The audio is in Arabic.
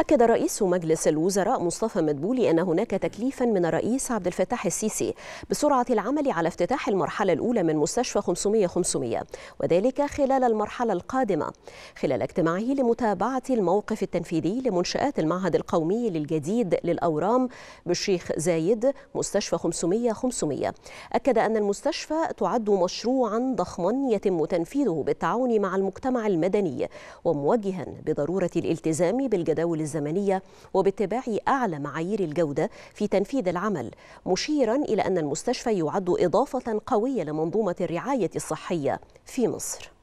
أكد رئيس مجلس الوزراء مصطفى مدبولي أن هناك تكليفا من الرئيس عبد الفتاح السيسي بسرعة العمل على افتتاح المرحلة الأولى من مستشفى 500 500 وذلك خلال المرحلة القادمة خلال اجتماعه لمتابعة الموقف التنفيذي لمنشآت المعهد القومي للجديد للأورام بالشيخ زايد مستشفى 500 500 أكد أن المستشفى تعد مشروعا ضخما يتم تنفيذه بالتعاون مع المجتمع المدني وموجها بضرورة الالتزام بالجداول الزمنية وباتباع أعلى معايير الجودة في تنفيذ العمل مشيرا إلى أن المستشفى يعد إضافة قوية لمنظومة الرعاية الصحية في مصر